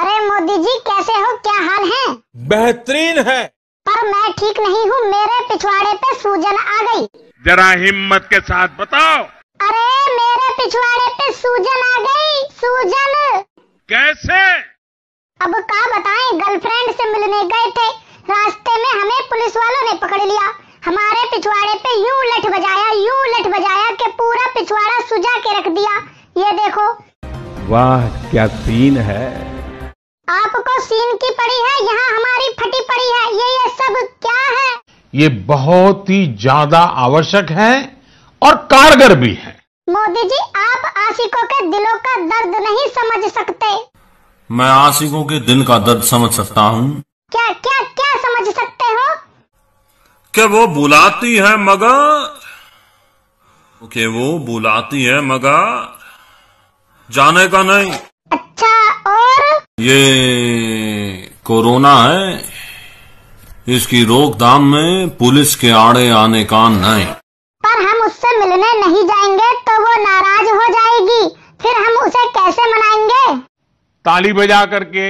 अरे मोदी जी कैसे हो क्या हाल है बेहतरीन है पर मैं ठीक नहीं हूँ मेरे पिछवाड़े पे सूजन आ गई जरा हिम्मत के साथ बताओ अरे मेरे पिछवाड़े पे सूजन आ गई सूजन कैसे अब कहा बताएं गर्लफ्रेंड से मिलने गए थे रास्ते में हमें पुलिस वालों ने पकड़ लिया हमारे पिछवाड़े पे यू लठ बजाया यू लठ बजाया के पूरा पिछवाड़ा सुजा के रख दिया ये देखो वाह क्या सीन है सीन की पड़ी है यहाँ हमारी फटी पड़ी है ये ये सब क्या है ये बहुत ही ज्यादा आवश्यक है और कारगर भी है मोदी जी आप आशिकों के दिलों का दर्द नहीं समझ सकते मैं आशिकों के दिल का दर्द समझ सकता हूँ क्या क्या क्या समझ सकते हो क्या वो बुलाती है मगर ओके वो बुलाती है मगर जाने का नहीं अच्छा और ये कोरोना है इसकी रोकथाम में पुलिस के आड़े आने का नहीं पर हम उससे मिलने नहीं जाएंगे तो वो नाराज हो जाएगी फिर हम उसे कैसे मनाएंगे ताली बजा करके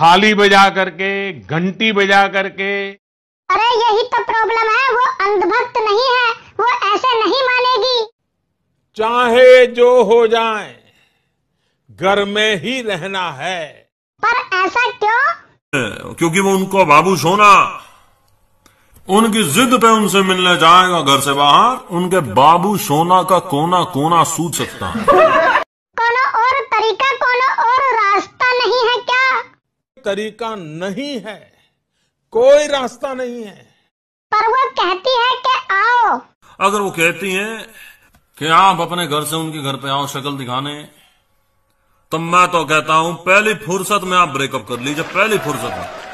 थाली बजा करके घंटी बजा करके अरे यही तो प्रॉब्लम है वो अंधभक्त नहीं है वो ऐसे नहीं मानेगी चाहे जो हो जाए घर में ही रहना है पर ऐसा क्यों क्योंकि वो उनको बाबू सोना उनकी जिद पे उनसे मिलने जाएगा घर से बाहर उनके बाबू सोना का कोना कोना सूझ सकता है कोना और तरीका कोना और रास्ता नहीं है क्या तरीका नहीं है कोई रास्ता नहीं है पर वो कहती है कि आओ अगर वो कहती है कि आप अपने घर से उनके घर पे आओ शक्ल दिखाने तो मैं तो कहता हूं पहली फुर्सत में आप ब्रेकअप कर लीजिए पहली फुर्सत में